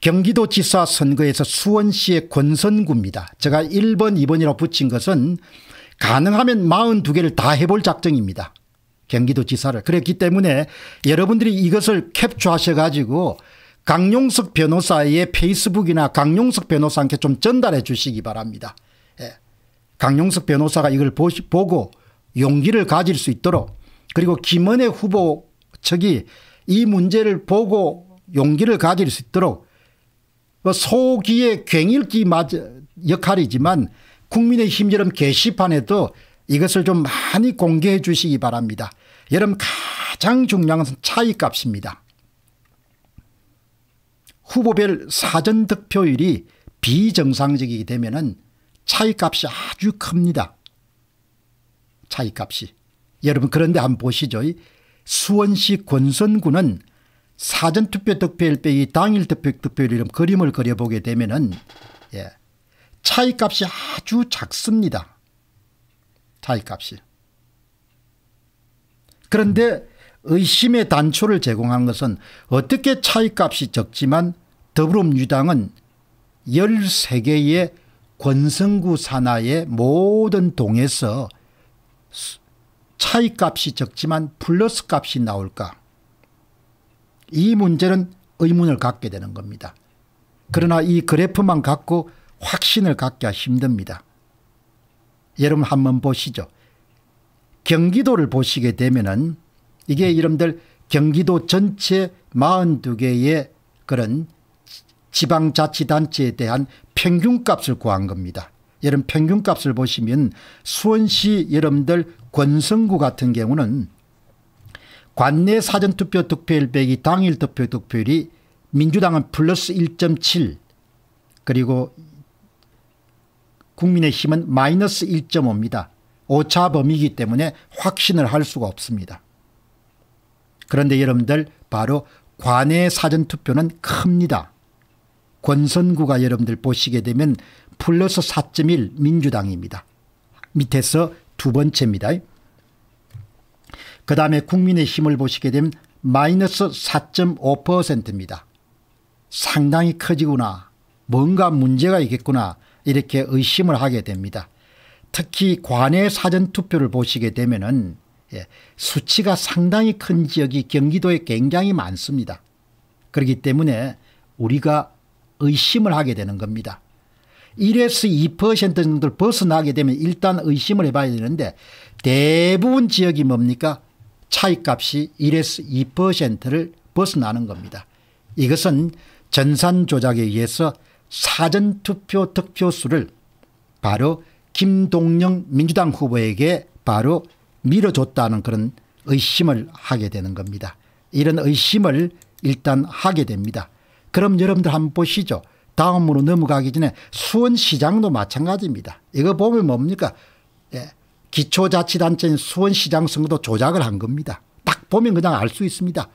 경기도지사 선거에서 수원시의 권선구입니다. 제가 1번 2번이라고 붙인 것은 가능하면 42개를 다 해볼 작정입니다. 경기도지사를. 그랬기 때문에 여러분들이 이것을 캡처하셔 가지고 강용석 변호사의 페이스북이나 강용석 변호사한테 좀 전달해 주시기 바랍니다. 예. 강용석 변호사가 이걸 보시, 보고 용기를 가질 수 있도록 그리고 김은혜 후보 측이 이 문제를 보고 용기를 가질 수 있도록 뭐 소기의 괭일기 역할이지만 국민의힘 여름 게시판에도 이것을 좀 많이 공개해 주시기 바랍니다. 여러분 가장 중요한 것은 차이값입니다. 후보별 사전 득표율이 비정상적이게 되면 차이값이 아주 큽니다. 차이값이. 여러분 그런데 한번 보시죠. 수원시 권선구는 사전투표 득표율 빼기 당일 투표 득표율 이런 그림을 그려보게 되면은 예. 차이값이 아주 작습니다. 차이값이. 그런데 의심의 단초를 제공한 것은 어떻게 차이값이 적지만 더불어민주당은 13개의 권성구 산하의 모든 동에서 차이값이 적지만 플러스값이 나올까 이 문제는 의문을 갖게 되는 겁니다. 그러나 이 그래프만 갖고 확신을 갖기가 힘듭니다. 여러분 한번 보시죠. 경기도를 보시게 되면은 이게 이름들 경기도 전체 42개의 그런 지방자치단체에 대한 평균값을 구한 겁니다. 여러분 평균값을 보시면 수원시 여러분들 권성구 같은 경우는 관내 사전투표 득표율 빼기 당일 투표 득표율이 민주당은 플러스 1.7 그리고 국민의힘은 마이너스 1.5입니다. 오차 범위이기 때문에 확신을 할 수가 없습니다. 그런데 여러분들 바로 관내 사전투표는 큽니다. 권선구가 여러분들 보시게 되면 플러스 4.1 민주당입니다. 밑에서 두 번째입니다. 그 다음에 국민의힘을 보시게 되면 마이너스 4.5%입니다. 상당히 커지구나. 뭔가 문제가 있겠구나. 이렇게 의심을 하게 됩니다. 특히 관내 사전투표를 보시게 되면 은 예, 수치가 상당히 큰 지역이 경기도에 굉장히 많습니다. 그렇기 때문에 우리가 의심을 하게 되는 겁니다. 1에서 2% 정도를 벗어나게 되면 일단 의심을 해봐야 되는데 대부분 지역이 뭡니까? 차익값이 1에서 2%를 벗어나는 겁니다. 이것은 전산 조작에 의해서 사전투표 득표수를 바로 김동영 민주당 후보에게 바로 밀어줬다는 그런 의심을 하게 되는 겁니다. 이런 의심을 일단 하게 됩니다. 그럼 여러분들 한번 보시죠. 다음으로 넘어가기 전에 수원시장도 마찬가지입니다. 이거 보면 뭡니까? 예, 기초자치단체인 수원시장 선거도 조작을 한 겁니다. 딱 보면 그냥 알 수 있습니다.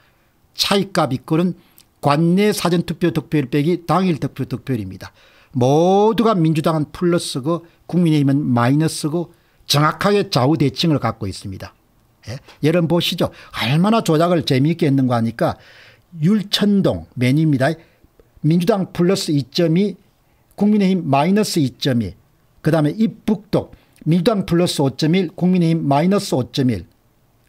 차이값 이끌은 관내 사전투표 득표율 빼기 당일 득표 득표율입니다. 모두가 민주당은 플러스고 국민의힘은 마이너스고 정확하게 좌우대칭을 갖고 있습니다. 예? 여러분 보시죠. 얼마나 조작을 재미있게 했는가 하니까 율천동 맨입니다. 민주당 플러스 2.2 국민의힘 마이너스 2.2 그다음에 입북독 민주당 플러스 5.1 국민의힘 마이너스 5.1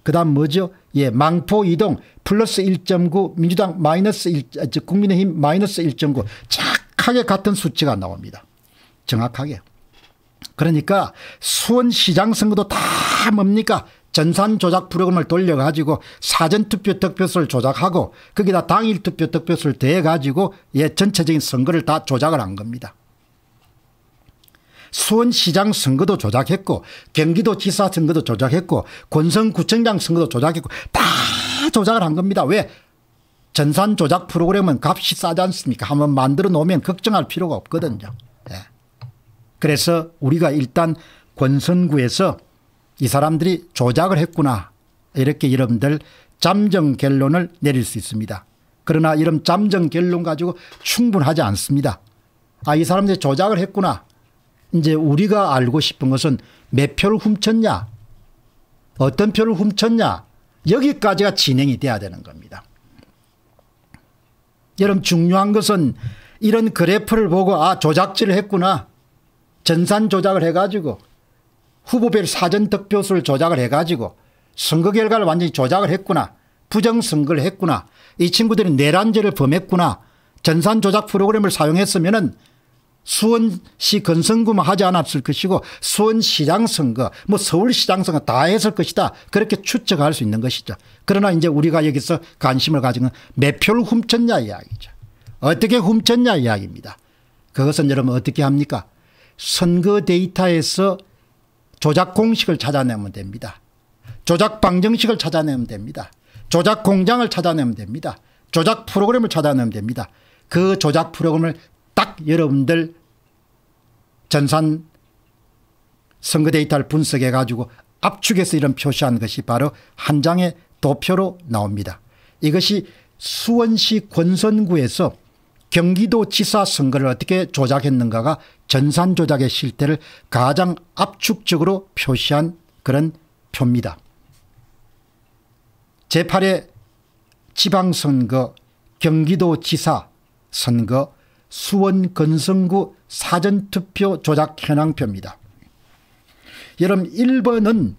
그다음 뭐죠? 예, 망포 이동 플러스 1.9 민주당 마이너스 1 아, 국민의힘 마이너스 1.9 착하게 같은 수치가 나옵니다. 정확하게. 그러니까 수원시장 선거도 다 뭡니까? 전산 조작 프로그램을 돌려가지고 사전투표 득표수를 조작하고 거기다 당일 투표 득표수를 대가지고 예 전체적인 선거를 다 조작을 한 겁니다. 수원시장 선거도 조작했고 경기도지사 선거도 조작했고 권성구청장 선거도 조작했고 다 조작을 한 겁니다. 왜? 전산 조작 프로그램은 값이 싸지 않습니까? 한번 만들어 놓으면 걱정할 필요가 없거든요. 예. 그래서 우리가 일단 권선구에서 이 사람들이 조작을 했구나 이렇게 여러분들 잠정 결론을 내릴 수 있습니다. 그러나 이런 잠정 결론 가지고 충분하지 않습니다. 아이 사람들이 조작을 했구나 이제 우리가 알고 싶은 것은 몇 표를 훔쳤냐 어떤 표를 훔쳤냐 여기까지가 진행이 돼야 되는 겁니다. 여러분 중요한 것은 이런 그래프를 보고 아 조작질을 했구나 전산 조작을 해가지고 후보별 사전 득표수를 조작을 해가지고 선거 결과를 완전히 조작을 했구나 부정선거를 했구나 이 친구들이 내란죄를 범했구나 전산 조작 프로그램을 사용했으면 은 수원시 건선구만 하지 않았을 것이고 수원시장 선거 뭐 서울시장 선거 다 했을 것이다 그렇게 추측할 수 있는 것이죠. 그러나 이제 우리가 여기서 관심을 가진 건 몇 표를 훔쳤냐 이야기죠. 어떻게 훔쳤냐 이야기입니다. 그것은 여러분 어떻게 합니까 선거 데이터에서 조작 공식을 찾아내면 됩니다. 조작 방정식을 찾아내면 됩니다. 조작 공장을 찾아내면 됩니다. 조작 프로그램을 찾아내면 됩니다. 그 조작 프로그램을 딱 여러분들 전산 선거 데이터를 분석해 가지고 압축해서 이런 표시한 것이 바로 한 장의 도표로 나옵니다. 이것이 수원시 권선구에서 경기도지사 선거를 어떻게 조작했는가가 전산 조작의 실태를 가장 압축적으로 표시한 그런 표입니다. 제8회 지방선거 경기도지사 선거 수원 건성구 사전투표 조작 현황표입니다. 여러분 1번은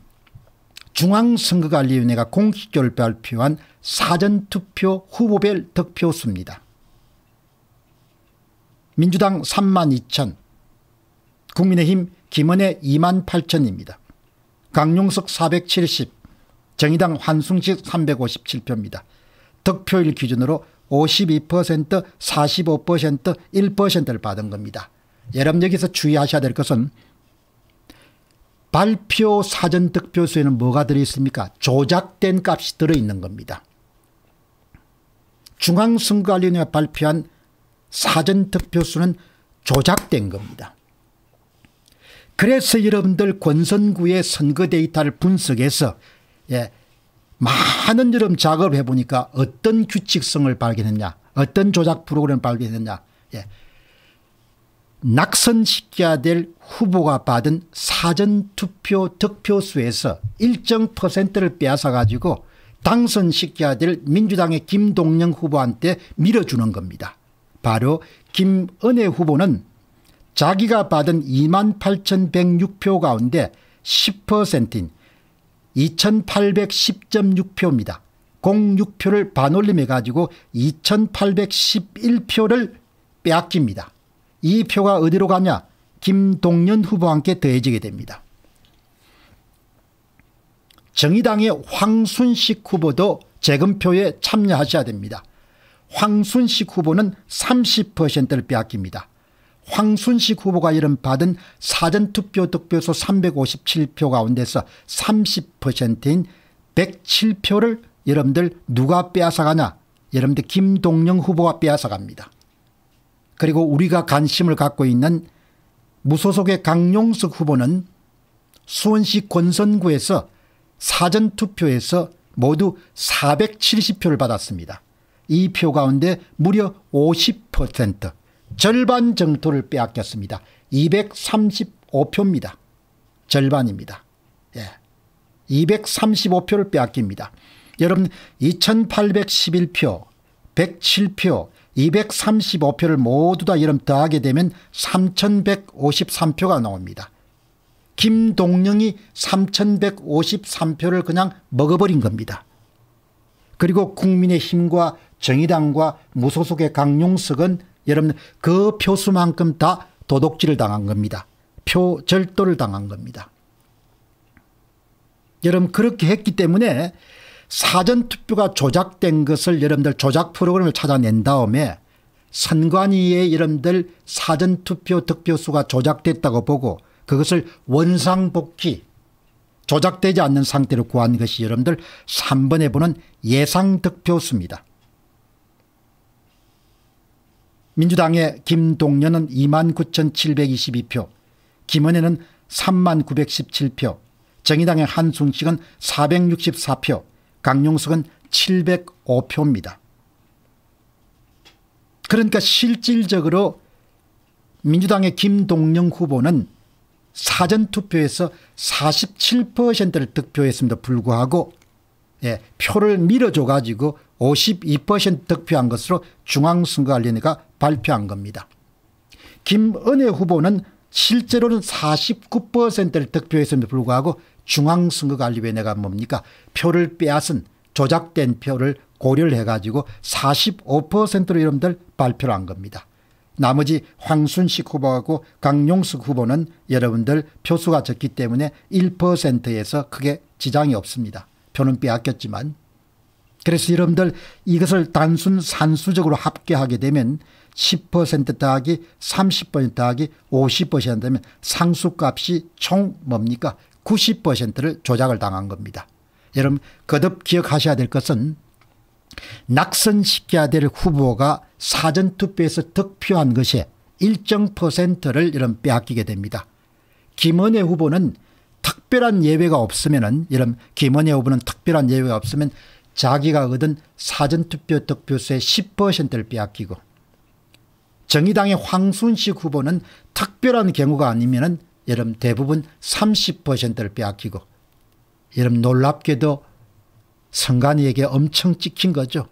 중앙선거관리위원회가 공식적으로 발표한 사전투표 후보별 득표수입니다. 민주당 3만 2천, 국민의힘 김은혜 2만 8천입니다. 강용석 470, 정의당 환승식 357표입니다. 득표일 기준으로 52%, 45%, 1%를 받은 겁니다. 여러분 여기서 주의하셔야 될 것은 발표 사전 득표수에는 뭐가 들어있습니까? 조작된 값이 들어있는 겁니다. 중앙선거관리위원회 발표한 사전 득표수는 조작된 겁니다. 그래서 여러분들 권선구의 선거 데이터를 분석해서 예, 많은 여름 작업해 을 보니까 어떤 규칙성을 발견했냐 어떤 조작 프로그램을 발견했냐 예. 낙선시켜야 될 후보가 받은 사전투표 득표수에서 일정 퍼센트를 빼앗아 가지고 당선시켜야 될 민주당의 김동영 후보한테 밀어주는 겁니다. 바로 김은혜 후보는 자기가 받은 2만 8,106표 가운데 10%인 2810.6표입니다. 06표를 반올림해 가지고 2811표를 빼앗깁니다. 이 표가 어디로 가냐? 김동연 후보와 함께 더해지게 됩니다. 정의당의 황순식 후보도 재검표에 참여하셔야 됩니다. 황순식 후보는 30%를 빼앗깁니다. 황순식 후보가 이름 받은 사전투표 득표수 357표 가운데서 30%인 107표를 여러분들 누가 빼앗아가냐 여러분들 김동영 후보가 빼앗아갑니다. 그리고 우리가 관심을 갖고 있는 무소속의 강용석 후보는 수원시 권선구에서 사전투표에서 모두 470표를 받았습니다. 이 표 가운데 무려 50% 절반 정도를 빼앗겼습니다. 235표입니다. 절반입니다. 예. 235표를 빼앗깁니다. 여러분 2811표, 107표, 235표를 모두 다 여러분 더하게 되면 3153표가 나옵니다. 김동영이 3153표를 그냥 먹어버린 겁니다. 그리고 국민의힘과 정의당과 무소속의 강용석은 여러분 그 표수만큼 다 도둑질을 당한 겁니다. 표 절도를 당한 겁니다. 여러분 그렇게 했기 때문에 사전투표가 조작된 것을 여러분들 조작 프로그램을 찾아낸 다음에 선관위의 여러분들 사전투표 득표수가 조작됐다고 보고 그것을 원상복귀 조작되지 않는 상태로 구한 것이 여러분들 3번에 보는 예상득표수입니다. 민주당의 김동연은 29,722표, 김은혜는 39,917표, 정의당의 한순식은 464표, 강용석은 705표입니다. 그러니까 실질적으로 민주당의 김동영 후보는 사전투표에서 47%를 득표했음에도 불구하고 예, 표를 밀어줘 가지고 52% 득표한 것으로 중앙선거관리위가 발표한 겁니다. 김은혜 후보는 실제로는 49%를 득표했음에도 불구하고 중앙선거관리위원회가 뭡니까 표를 빼앗은 조작된 표를 고려를 해가지고 45%로 여러분들 발표를 한 겁니다. 나머지 황순식 후보하고 강용숙 후보는 여러분들 표수가 적기 때문에 1%에서 크게 지장이 없습니다. 표는 빼앗겼지만 그래서 여러분들 이것을 단순 산수적으로 합계하게 되면 10% 더하기 30% 더하기 50% 되면 상수값이 총 뭡니까 90%를 조작을 당한 겁니다. 여러분 거듭 기억하셔야 될 것은 낙선시켜야 될 후보가 사전투표에서 득표한 것에 일정 퍼센트를 이런 빼앗기게 됩니다. 김원혜 후보는 특별한 예외가 없으면은 이런 김원혜 후보는 특별한 예외가 없으면 자기가 얻은 사전투표 득표수의 10%를 빼앗기고 정의당의 황순식 후보는 특별한 경우가 아니면 여러분 대부분 30%를 빼앗기고 여러분 놀랍게도 선관위에게 엄청 찍힌 거죠.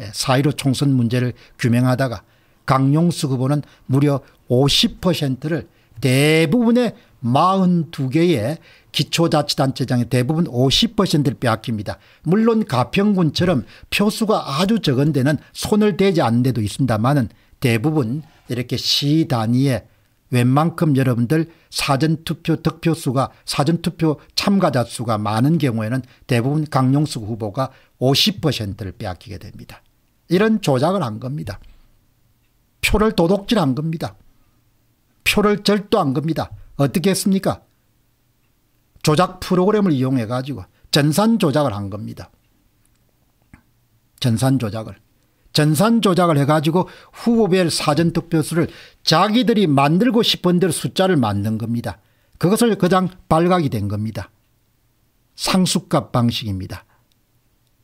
예, 사1 5 총선 문제를 규명하다가 강용수 후보는 무려 50%를 대부분의 42개의 기초자치단체장의 대부분 50%를 빼앗깁니다. 물론 가평군처럼 표수가 아주 적은 데는 손을 대지 않는 데도 있습니다만 대부분 이렇게 시단위에 웬만큼 여러분들 사전투표 득표수가 사전투표 참가자 수가 많은 경우에는 대부분 강용수 후보가 50%를 빼앗기게 됩니다. 이런 조작을 한 겁니다. 표를 도둑질한 겁니다. 표를 절도한 겁니다. 어떻게 했습니까? 조작 프로그램을 이용해 가지고 전산 조작을 한 겁니다. 전산 조작을. 전산 조작을 해가지고 후보별 사전투표수를 자기들이 만들고 싶은 대로 숫자를 만든 겁니다. 그것을 그장 발각이 된 겁니다. 상수값 방식입니다.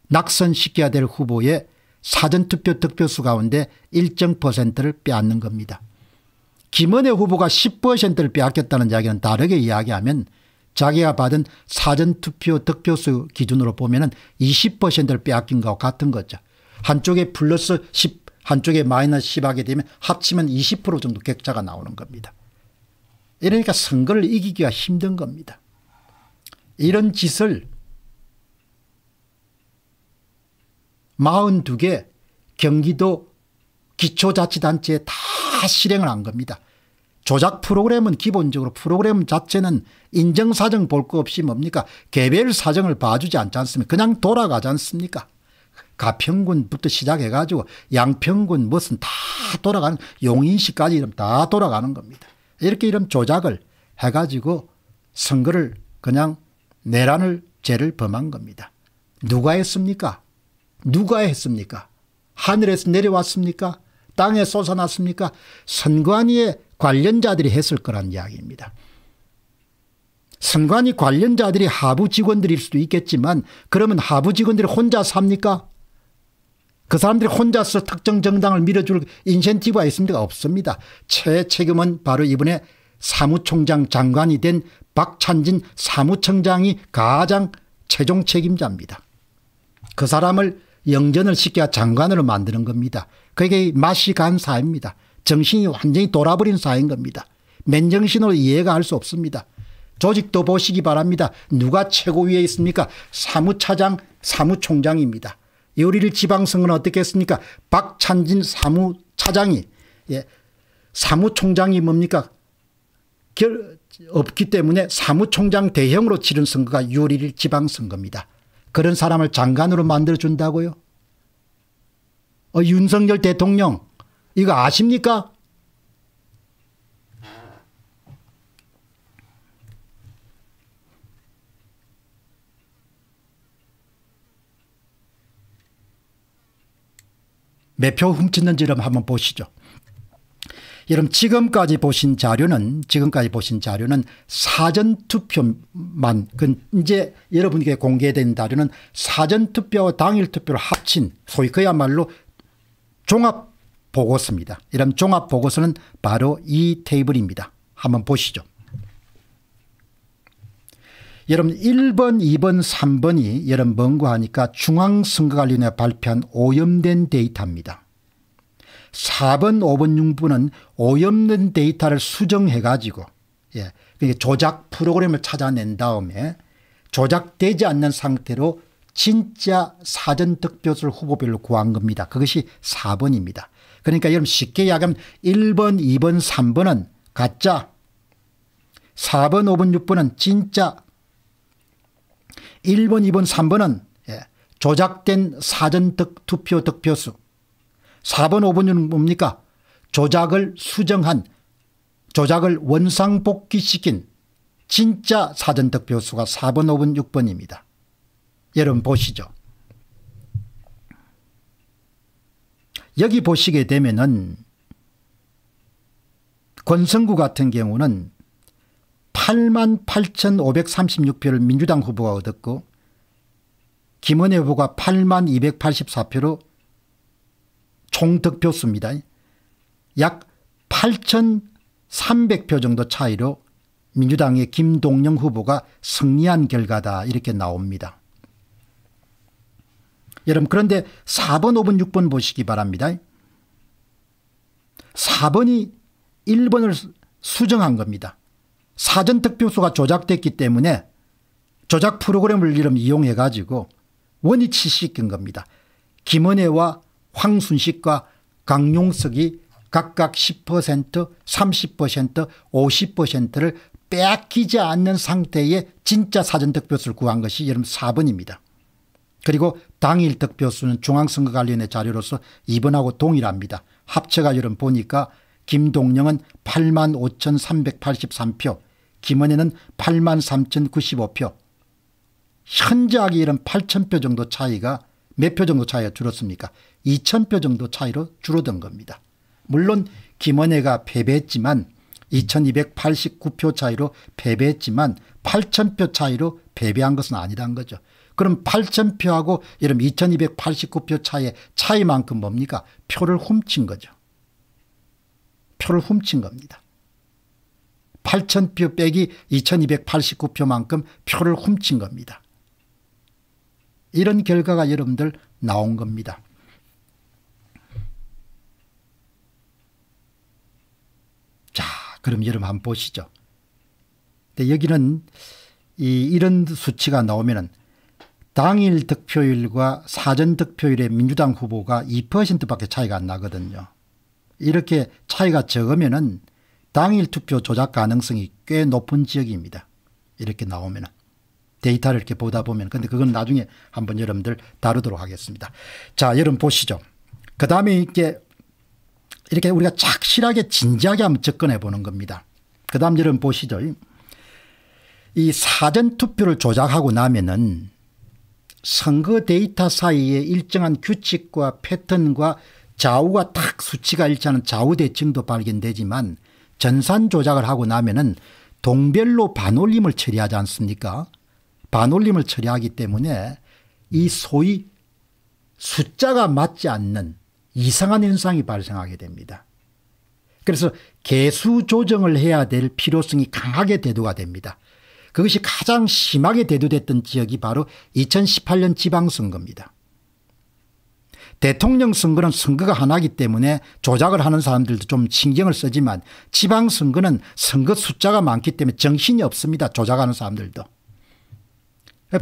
낙선시켜야 될 후보의 사전투표 득표수 가운데 일정 퍼센트를 빼앗는 겁니다. 김은혜 후보가 10%를 빼앗겼다는 이야기는 다르게 이야기하면 자기가 받은 사전투표 득표수 기준으로 보면 은 20%를 빼앗긴 것과 같은 거죠. 한쪽에 플러스 10 한쪽에 마이너스 10하게 되면 합치면 20% 정도 격차가 나오는 겁니다. 이러니까 선거를 이기기가 힘든 겁니다. 이런 짓을 42개 경기도 기초자치단체에 다 실행을 한 겁니다. 조작 프로그램은 기본적으로 프로그램 자체는 인정사정 볼 거 없이 뭡니까 개별 사정을 봐주지 않지 않습니까 그냥 돌아가지 않습니까 가평군부터 시작해가지고 양평군 무슨 다 돌아가는 용인시까지 이름 다 돌아가는 겁니다. 이렇게 이런 조작을 해가지고 선거를 그냥 내란을 죄를 범한 겁니다. 누가 했습니까? 누가 했습니까? 하늘에서 내려왔습니까? 땅에 쏟아놨습니까? 선관위의 관련자들이 했을 거란 이야기입니다. 선관위 관련자들이 하부 직원들일 수도 있겠지만 그러면 하부 직원들이 혼자 삽니까? 그 사람들이 혼자서 특정 정당을 밀어줄 인센티브가 있습니까? 없습니다. 최책임은 바로 이번에 사무총장 장관이 된 박찬진 사무총장이 가장 최종 책임자입니다. 그 사람을 영전을 시켜 장관으로 만드는 겁니다. 그게 맛이 간 사입니다. 정신이 완전히 돌아버린 사인 겁니다. 맨정신으로 이해가 할 수 없습니다. 조직도 보시기 바랍니다. 누가 최고위에 있습니까? 사무차장, 사무총장입니다. 요리를 지방선거는 어떻겠습니까 박찬진 사무차장이 예. 사무총장이 뭡니까? 결, 없기 때문에 사무총장 대형으로 치른 선거가 요리를 지방선거입니다. 그런 사람을 장관으로 만들어준다고요? 어, 윤석열 대통령 이거 아십니까? 몇 표 훔쳤는지를 한번 보시죠. 여러분 지금까지 보신 자료는 지금까지 보신 자료는 사전 투표만 그 이제 여러분께 공개된 자료는 사전 투표와 당일 투표를 합친 소위 그야말로 종합 보고서입니다. 이런 종합 보고서는 바로 이 테이블입니다. 한번 보시죠. 여러분 1번, 2번, 3번이 여러분 번거하니까 중앙선거관리원회 발표한 오염된 데이터입니다. 4번, 5번, 6번은 오염된 데이터를 수정해 가지고 예, 그러니까 조작 프로그램을 찾아낸 다음에 조작되지 않는 상태로 진짜 사전 득표를 후보별로 구한 겁니다. 그것이 4번입니다. 그러니까 여러분 쉽게 이야기하면 1번, 2번, 3번은 가짜, 4번, 5번, 6번은 진짜, 1번, 2번, 3번은 예, 조작된 사전 투표 득표수, 4번, 5번은 뭡니까? 조작을 수정한, 조작을 원상복귀시킨 진짜 사전 득표수가 4번, 5번, 6번입니다. 여러분 보시죠. 여기 보시게 되면은 권성구 같은 경우는 8만 8,536표를 민주당 후보가 얻었고 김은혜 후보가 8만 284표로 총 득표수입니다. 약 8,300표 정도 차이로 민주당의 김동영 후보가 승리한 결과다 이렇게 나옵니다. 여러분 그런데 4번 5번 6번 보시기 바랍니다. 4번이 1번을 수정한 겁니다. 사전투표수가 조작됐기 때문에 조작 프로그램을 이름 이용해 가지고 원위치 시킨 겁니다. 김은혜와 황순식과 강용석이 각각 10% 30% 50%를 빼앗기지 않는 상태의 진짜 사전투표수를 구한 것이 여름 4번입니다. 그리고 당일 득표수는 중앙선거관련의 자료로서 이번하고 동일합니다. 합체가율은 보니까 김동영은 8만 5,383표, 김은혜는 8만 3,095표, 현저하게 이런 8,000표 정도 차이가 몇 표 정도 차이가 줄었습니까? 2,000표 정도 차이로 줄어든 겁니다. 물론 김은혜가 패배했지만 2,289표 차이로 패배했지만 8,000표 차이로 패배한 것은 아니란 거죠. 그럼 8,000표하고 이러면 2,289표 차이 차이만큼 뭡니까? 표를 훔친 거죠. 표를 훔친 겁니다. 8,000표 빼기 2,289표만큼 표를 훔친 겁니다. 이런 결과가 여러분들 나온 겁니다. 자, 그럼 여러분 한번 보시죠. 근데 여기는 이 이런 수치가 나오면은 당일 득표율과 사전 득표율의 민주당 후보가 2%밖에 차이가 안 나거든요. 이렇게 차이가 적으면 은 당일 투표 조작 가능성이 꽤 높은 지역입니다. 이렇게 나오면 은 데이터를 이렇게 보다 보면 근데 그건 나중에 한번 여러분들 다루도록 하겠습니다. 자 여러분 보시죠. 그 다음에 이렇게 이렇게 우리가 착실하게 진지하게 한번 접근해 보는 겁니다. 그 다음 여러분 보시죠. 이 사전투표를 조작하고 나면은 선거 데이터 사이에 일정한 규칙과 패턴과 좌우가 탁 수치가 일치하는 좌우 대칭도 발견되지만 전산 조작을 하고 나면은 동별로 반올림을 처리하지 않습니까? 반올림을 처리하기 때문에 이 소위 숫자가 맞지 않는 이상한 현상이 발생하게 됩니다. 그래서 개수 조정을 해야 될 필요성이 강하게 대두가 됩니다. 그것이 가장 심하게 대두됐던 지역이 바로 2018년 지방선거입니다. 대통령 선거는 선거가 하나이기 때문에 조작을 하는 사람들도 좀 신경을 쓰지만 지방선거는 선거 숫자가 많기 때문에 정신이 없습니다. 조작하는 사람들도.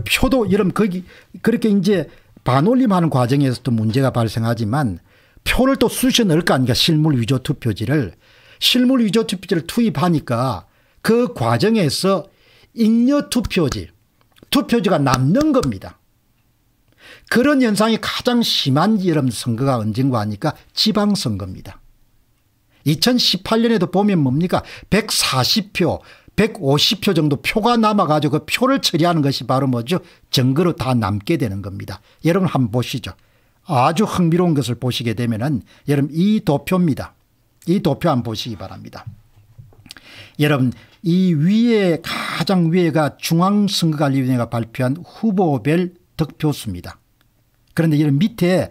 표도 이런 거기 그렇게 이제 반올림하는 과정에서도 문제가 발생하지만 표를 또 쑤셔 넣을 거 아닙니까 실물 위조 투표지를 실물 위조 투표지를 투입하니까 그 과정에서 잉여 투표지, 투표지가 남는 겁니다. 그런 현상이 가장 심한 여름 선거가 언젠가 하니까 지방선거입니다. 2018년에도 보면 뭡니까? 140표, 150표 정도 표가 남아가지고 그 표를 처리하는 것이 바로 뭐죠? 정거로 다 남게 되는 겁니다. 여러분 한번 보시죠. 아주 흥미로운 것을 보시게 되면은 여러분 이 도표입니다. 이 도표 한번 보시기 바랍니다. 여러분 이 위에 가장 위에가 중앙선거관리위원회가 발표한 후보별 득표수입니다. 그런데 이런 밑에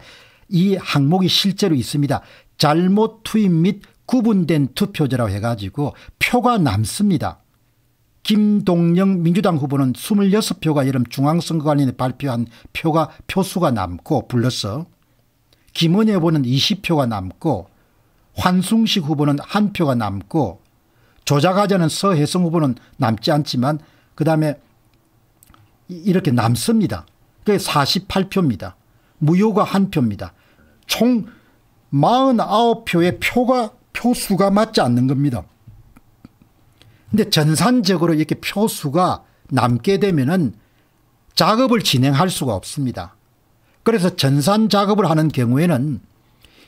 이 항목이 실제로 있습니다. 잘못 투입 및 구분된 투표제라고 해가지고 표가 남습니다. 김동영 민주당 후보는 26표가 여름 중앙선거관리에 발표한 표가 표수가 남고 불러서 김은혜 후보는 20표가 남고 환승식 후보는 한 표가 남고 조작하자는 서혜성 후보는 남지 않지만 그다음에 이렇게 남습니다. 그게 48표입니다. 무효가 한 표입니다. 총 49표의 표가 표수가 맞지 않는 겁니다. 근데 전산적으로 이렇게 표수가 남게 되면은 작업을 진행할 수가 없습니다. 그래서 전산 작업을 하는 경우에는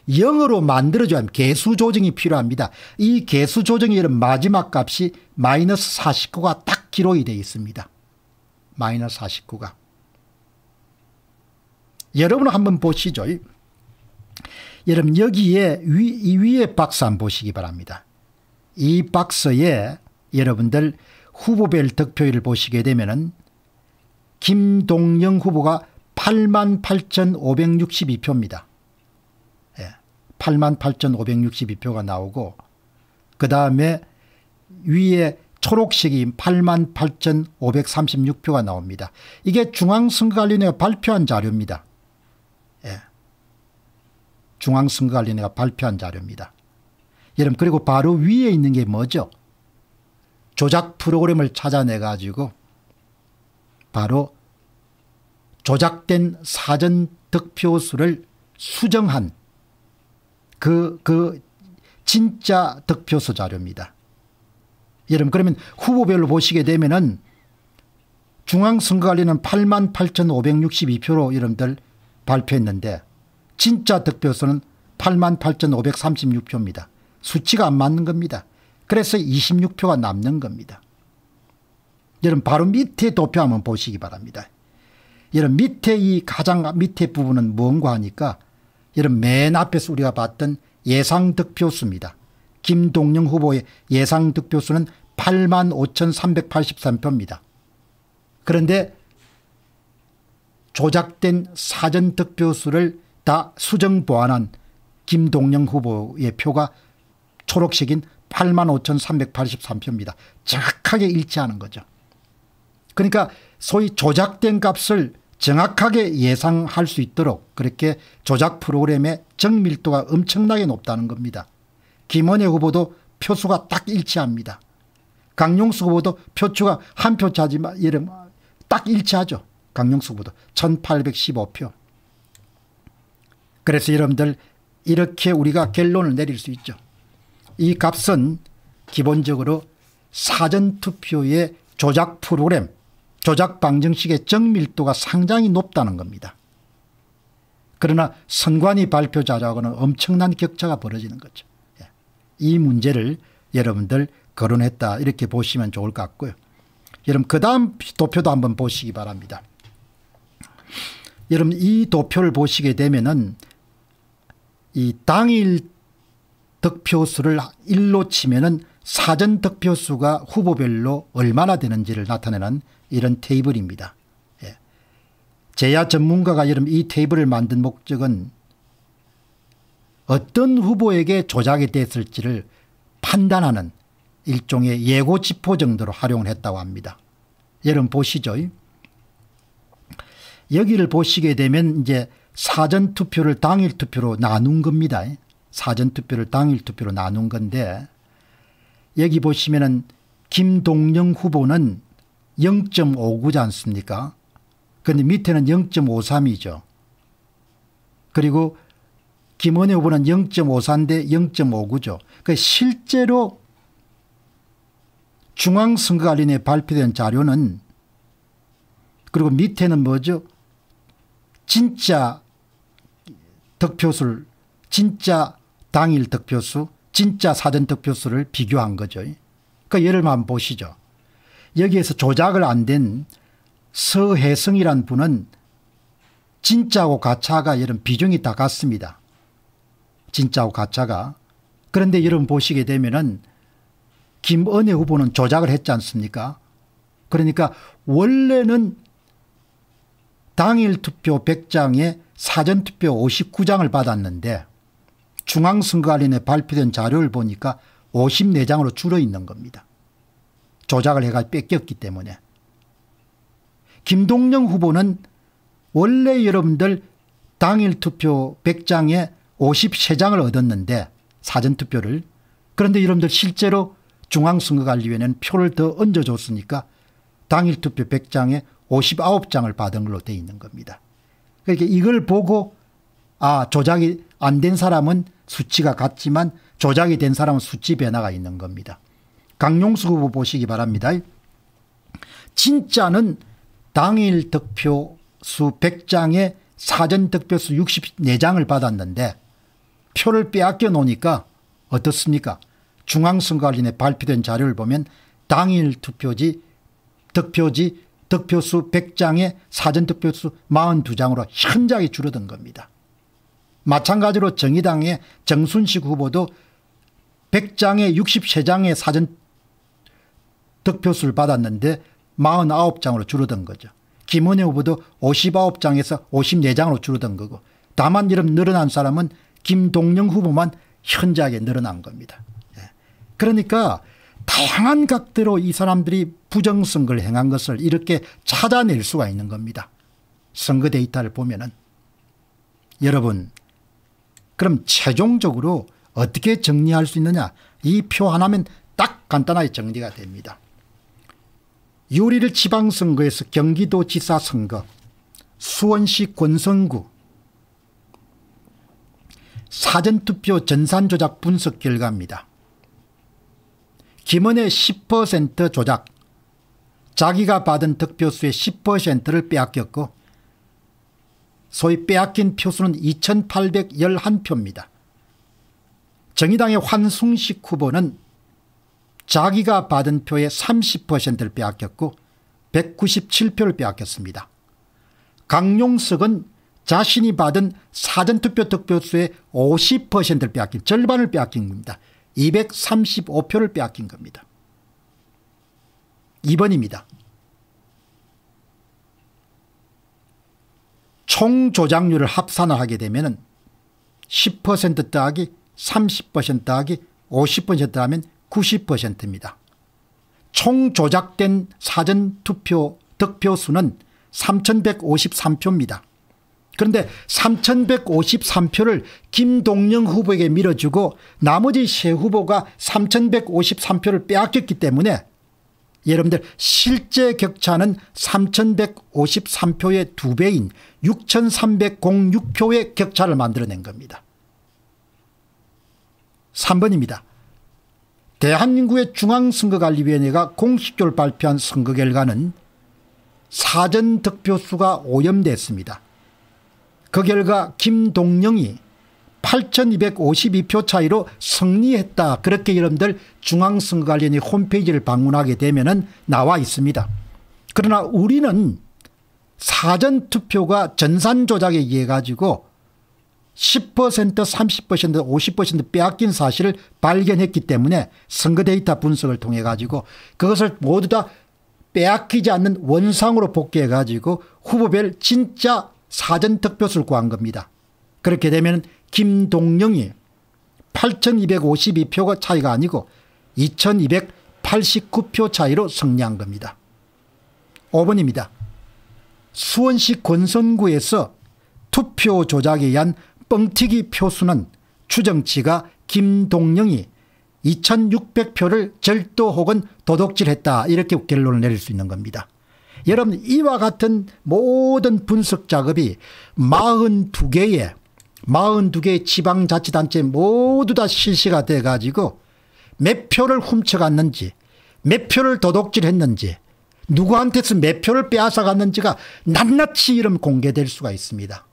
0으로 만들어줘야 합니다. 개수 조정이 필요합니다. 이 개수 조정의 마지막 값이 마이너스 49가 딱 기록이 되어 있습니다. 마이너스 49가. 여러분 한번 보시죠. 여러분 여기에 위, 이 위에 박스 한번 보시기 바랍니다. 이 박스에 여러분들 후보별 득표율을 보시게 되면은 김동영 후보가 88,562표입니다. 88,562표가 나오고 그 다음에 위에 초록색인 88,536표가 나옵니다. 이게 중앙선거관리위원회가 발표한 자료입니다. 예. 중앙선거관리위원회가 발표한 자료입니다. 여러분 그리고 바로 위에 있는 게 뭐죠? 조작 프로그램을 찾아내 가지고 바로 조작된 사전 득표수를 수정한 그, 그 진짜 득표수 자료입니다. 여러분 그러면 후보별로 보시게 되면은 중앙선거관리는 88,562표로 여러분들 발표했는데 진짜 득표수는 88,536표입니다. 수치가 안 맞는 겁니다. 그래서 26표가 남는 겁니다. 여러분 바로 밑에 도표 한번 보시기 바랍니다. 여러분 밑에 이 가장 밑에 부분은 뭔가 하니까 이런 맨 앞에서 우리가 봤던 예상 득표수입니다. 김동영 후보의 예상 득표수는 8만 5,383표입니다. 그런데 조작된 사전 득표수를 다 수정 보완한 김동영 후보의 표가 초록색인 85,383표입니다. 정확하게 일치하는 거죠. 그러니까 소위 조작된 값을 정확하게 예상할 수 있도록 그렇게 조작 프로그램의 정밀도가 엄청나게 높다는 겁니다. 김원혜 후보도 표수가 딱 일치합니다. 강용수 후보도 표추가 한 표 차지만 이름 딱 일치하죠. 강용수 후보도 1815표. 그래서 여러분들 이렇게 우리가 결론을 내릴 수 있죠. 이 값은 기본적으로 사전투표의 조작 프로그램 조작 방정식의 정밀도가 상당히 높다는 겁니다. 그러나 선관위 발표 자료하고는 엄청난 격차가 벌어지는 거죠. 예. 이 문제를 여러분들 거론했다 이렇게 보시면 좋을 것 같고요. 여러분 그 다음 도표도 한번 보시기 바랍니다. 여러분 이 도표를 보시게 되면은 이 당일 득표수를 1로 치면은 사전 득표수가 후보별로 얼마나 되는지를 나타내는 이런 테이블입니다. 예. 제야 전문가가 이름 이 테이블을 만든 목적은 어떤 후보에게 조작이 됐을지를 판단하는 일종의 예고 지포 정도로 활용을 했다고 합니다. 여러분 보시죠. 여기를 보시게 되면 이제 사전 투표를 당일 투표로 나눈 겁니다. 사전 투표를 당일 투표로 나눈 건데 여기 보시면은 김동영 후보는 0.59지 않습니까? 그데 밑에는 0.53이죠. 그리고 김원희 후보는 0.54인데 0.59죠. 그 실제로 중앙선거관리위원 발표된 자료는 그리고 밑에는 뭐죠? 진짜 득표수를 진짜 당일 득표수 진짜 사전 득표수를 비교한 거죠. 그 예를 한 보시죠. 여기에서 조작을 안 된 서혜성이란 분은 진짜고 가짜가 이런 비중이 다 같습니다. 진짜고 가짜가. 그런데 여러분 보시게 되면은 김은혜 후보는 조작을 했지 않습니까? 그러니까 원래는 당일 투표 100장에 사전 투표 59장을 받았는데 중앙선거관리에 발표된 자료를 보니까 54장으로 줄어 있는 겁니다. 조작을 해가 뺏겼기 때문에 김동영 후보는 원래 여러분들 당일 투표 100장에 53장을 얻었는데 사전투표를 그런데 여러분들 실제로 중앙선거관리위원회는 표를 더 얹어줬으니까 당일 투표 100장에 59장을 받은 걸로 돼 있는 겁니다. 그러니까 이걸 보고 아 조작이 안 된 사람은 수치가 같지만 조작이 된 사람은 수치 변화가 있는 겁니다. 강용수 후보 보시기 바랍니다. 진짜는 당일 득표수 100장에 사전 득표수 64장을 받았는데 표를 빼앗겨 놓으니까 어떻습니까? 중앙선관리에 발표된 자료를 보면 당일 투표지 득표지 득표수 100장에 사전 득표수 42장으로 현저하게 줄어든 겁니다. 마찬가지로 정의당의 정순식 후보도 100장에 63장의 사전 득표수를 받았는데 49장으로 줄어든 거죠. 김은혜 후보도 59장에서 54장으로 줄어든 거고 다만 이름 늘어난 사람은 김동영 후보만 현저하게 늘어난 겁니다. 예. 그러니까 다양한 각도로 이 사람들이 부정선거를 행한 것을 이렇게 찾아낼 수가 있는 겁니다. 선거 데이터를 보면은 여러분 그럼 최종적으로 어떻게 정리할 수 있느냐 이 표 하나면 딱 간단하게 정리가 됩니다. 요리를 지방선거에서 경기도지사 선거 수원시 권선구 사전투표 전산조작 분석 결과입니다. 김은혜 10% 조작 자기가 받은 득표수의 10%를 빼앗겼고 소위 빼앗긴 표수는 2811표입니다. 정의당의 환승식 후보는 자기가 받은 표의 30%를 빼앗겼고 197표를 빼앗겼습니다. 강용석은 자신이 받은 사전투표 득표수의 50%를 빼앗긴 절반을 빼앗긴 겁니다. 235표를 빼앗긴 겁니다. 2번입니다. 총조작률을 합산 하게 되면 10% 더하기 30% 더하기 50% 하면 90%입니다. 총 조작된 사전투표 득표수는 3,153표입니다. 그런데 3,153표를 김동영 후보에게 밀어주고 나머지 세 후보가 3,153표를 빼앗겼기 때문에 여러분들 실제 격차는 3,153표의 두배인 6,306표의 격차를 만들어낸 겁니다. 3번입니다. 대한민국의 중앙선거관리위원회가 공식적으로 발표한 선거 결과는 사전 득표수가 오염됐습니다. 그 결과 김동영이 8252표 차이로 승리했다 그렇게 여러분들 중앙선거관련위 홈페이지를 방문하게 되면 나와 있습니다. 그러나 우리는 사전투표가 전산조작에 의해 가지고 10% 30% 50% 빼앗긴 사실을 발견했기 때문에 선거 데이터 분석을 통해 가지고 그것을 모두 다 빼앗기지 않는 원상으로 복귀해 가지고 후보별 진짜 사전 득표수를 구한 겁니다. 그렇게 되면 김동영이 8252표가 차이가 아니고 2289표 차이로 승리한 겁니다. 5번입니다. 수원시 권선구에서 투표 조작에 의한 뻥튀기 표수는 추정치가 김동영이 2600표를 절도 혹은 도둑질했다 이렇게 결론을 내릴 수 있는 겁니다. 여러분 이와 같은 모든 분석 작업이 42개의 4 2개 지방자치단체 모두 다 실시가 돼 가지고 몇 표를 훔쳐갔는지 몇 표를 도둑질했는지 누구한테서 몇 표를 빼앗아갔는지가 낱낱이 이름 공개될 수가 있습니다.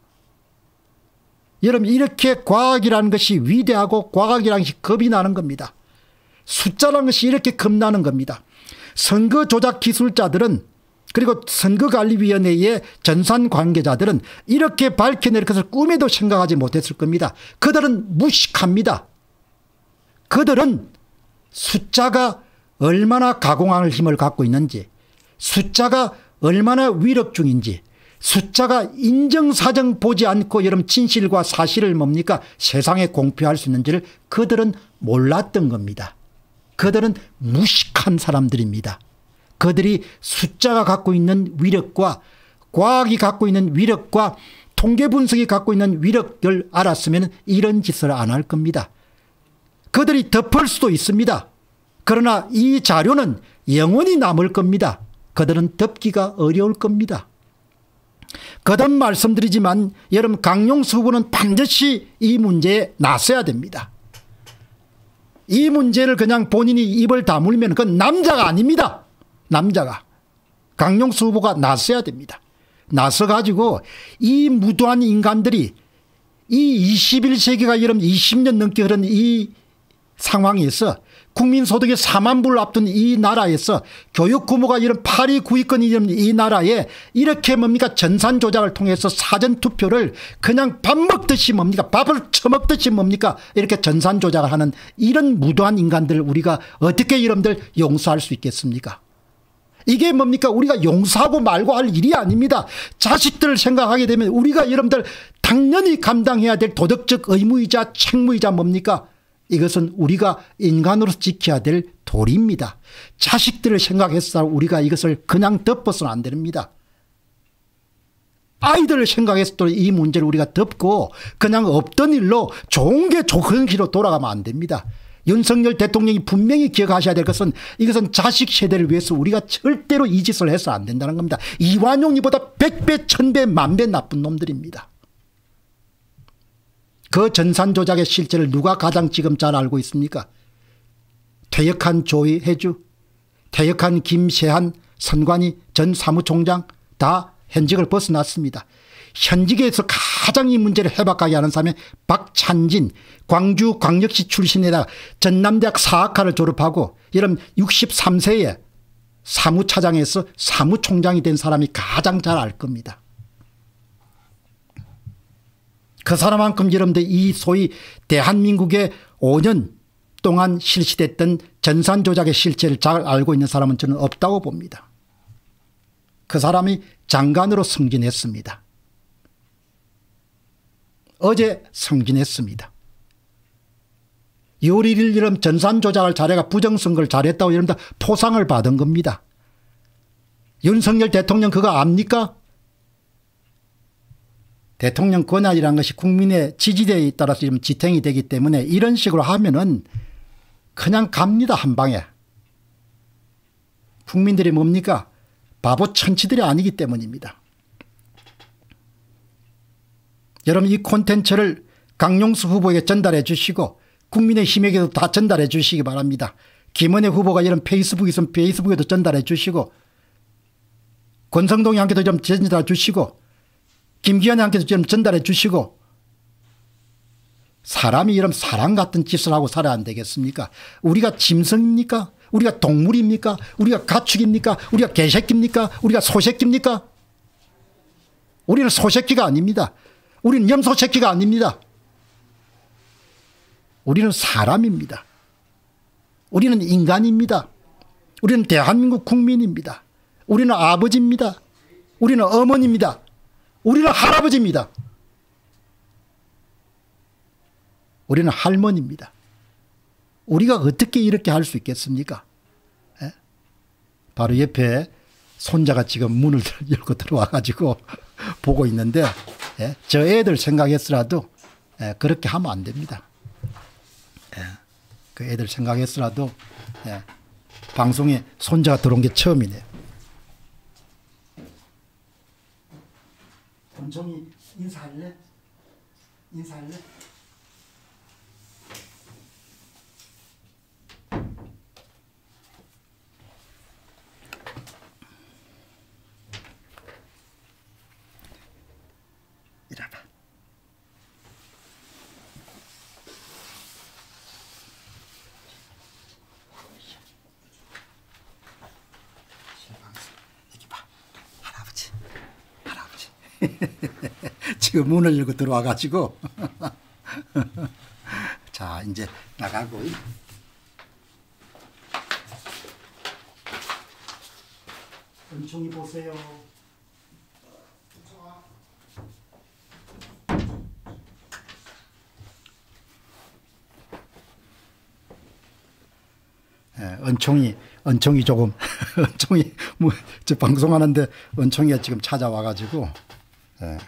여러분 이렇게 과학이라는 것이 위대하고 과학이라는 것이 겁이 나는 겁니다. 숫자라는 것이 이렇게 겁나는 겁니다. 선거 조작 기술자들은 그리고 선거관리위원회의 전산 관계자들은 이렇게 밝혀낼 것을 꿈에도 생각하지 못했을 겁니다. 그들은 무식합니다. 그들은 숫자가 얼마나 가공할 힘을 갖고 있는지 숫자가 얼마나 위력 중인지 숫자가 인정사정 보지 않고 여러분 진실과 사실을 뭡니까 세상에 공표할 수 있는지를 그들은 몰랐던 겁니다. 그들은 무식한 사람들입니다. 그들이 숫자가 갖고 있는 위력과 과학이 갖고 있는 위력과 통계 분석이 갖고 있는 위력을 알았으면 이런 짓을 안 할 겁니다. 그들이 덮을 수도 있습니다. 그러나 이 자료는 영원히 남을 겁니다. 그들은 덮기가 어려울 겁니다. 거듭 말씀드리지만 여러분 강용수 후보는 반드시 이 문제에 나서야 됩니다. 이 문제를 그냥 본인이 입을 다물면 그건 남자가 아닙니다. 남자가. 강용수 후보가 나서야 됩니다. 나서 가지고 이 무도한 인간들이 이 21세기가 여러분 20년 넘게 흐른 이 상황에서 국민소득이 4만 불 앞둔 이 나라에서 교육부모가 이런 파리 구이권 이런 이 나라에 이렇게 뭡니까 전산 조작을 통해서 사전투표를 그냥 밥 먹듯이 뭡니까 밥을 처먹듯이 뭡니까 이렇게 전산 조작을 하는 이런 무도한 인간들을 우리가 어떻게 이런들 용서할 수 있겠습니까 이게 뭡니까 우리가 용서하고 말고 할 일이 아닙니다 자식들을 생각하게 되면 우리가 여러분들 당연히 감당해야 될 도덕적 의무이자 책무이자 뭡니까 이것은 우리가 인간으로서 지켜야 될 도리입니다. 자식들을 생각했을 우리가 이것을 그냥 덮어서는 안 됩니다. 아이들을 생각했을 때이 문제를 우리가 덮고 그냥 없던 일로 좋은 게 좋은 길로 돌아가면 안 됩니다. 윤석열 대통령이 분명히 기억하셔야 될 것은 이것은 자식 세대를 위해서 우리가 절대로 이 짓을 해서 안 된다는 겁니다. 이완용이보다 100배, 1000배, 만배 나쁜 놈들입니다. 그 전산 조작의 실체를 누가 가장 지금 잘 알고 있습니까? 퇴역한 조희 해주, 퇴역한 김세한 선관위 전 사무총장 다 현직을 벗어났습니다. 현직에서 가장 이 문제를 해박하게 하는 사람이 박찬진 광주 광역시 출신에다 전남대학 사학과를 졸업하고 이런 63세에 사무차장에서 사무총장이 된 사람이 가장 잘 알 겁니다. 그 사람만큼 여러분들 이 소위 대한민국의 5년 동안 실시됐던 전산 조작의 실체를 잘 알고 있는 사람은 저는 없다고 봅니다. 그 사람이 장관으로 승진했습니다. 어제 승진했습니다. 요리 1일 이름 전산 조작을 잘해가 부정선거를 잘했다고 이러면 포상을 받은 겁니다. 윤석열 대통령 그거 압니까? 대통령 권한이라는 것이 국민의 지지대에 따라서 지금 지탱이 되기 때문에 이런 식으로 하면은 그냥 갑니다 한 방에. 국민들이 뭡니까 바보 천치들이 아니기 때문입니다. 여러분 이 콘텐츠를 강용수 후보에게 전달해 주시고 국민의힘에게도 다 전달해 주시기 바랍니다. 김은혜 후보가 이런 페이스북 있으면 페이스북에도 전달해 주시고 권성동이 한테도 좀 전달해 주시고 김기현이한테도 좀 전달해 주시고 사람이 이런 사람 같은 짓을 하고 살아야 안 되겠습니까? 우리가 짐승입니까? 우리가 동물입니까? 우리가 가축입니까? 우리가 개새끼입니까? 우리가 소새끼입니까? 우리는 소새끼가 아닙니다. 우리는 염소새끼가 아닙니다. 우리는 사람입니다. 우리는 인간입니다. 우리는 대한민국 국민입니다. 우리는 아버지입니다. 우리는 어머니입니다. 우리는 할아버지입니다. 우리는 할머니입니다. 우리가 어떻게 이렇게 할 수 있겠습니까? 에? 예? 바로 옆에 손자가 지금 문을 열고 들어와가지고 보고 있는데 에? 예? 저 애들 생각했으라도 에? 예, 그렇게 하면 안 됩니다. 그 애들 생각했으라도 방송에 손자가 들어온 게 처음이네요. 권총이 인사할래? 인사할래? 지금 문을 열고 들어와 가지고 자 이제 나가고 은총이 보세요 예, 은총이 은총이 조금 은총이 뭐 방송하는데 은총이가 지금 찾아와 가지고 네.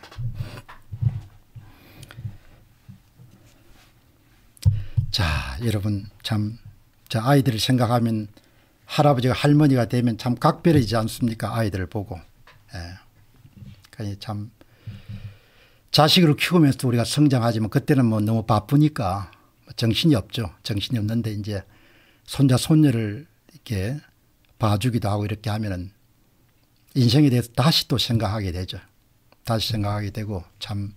자, 여러분 참, 저 아이들을 생각하면 할아버지가 할머니가 되면 참 각별이지 않습니까? 아이들을 보고. 예. 그러니 참, 자식으로 키우면서 도 우리가 성장하지만 그때는 뭐 너무 바쁘니까 뭐 정신이 없죠. 정신이 없는데 이제 손자, 손녀를 이렇게 봐주기도 하고 이렇게 하면은 인생에 대해서 다시 또 생각하게 되죠. 다시 생각하게 되고 참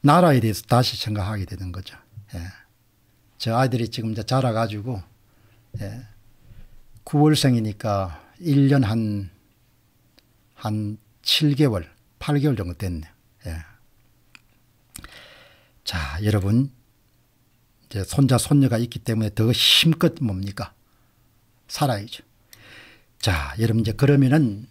나라에 대해서 다시 생각하게 되는 거죠. 예. 저 아이들이 지금 이제 자라가지고 예. 9월생이니까 1년 한, 한 7개월, 8개월 정도 됐네요. 예. 자, 여러분. 이제 손자, 손녀가 있기 때문에 더 힘껏 뭡니까? 살아야죠. 자, 여러분 이제 그러면은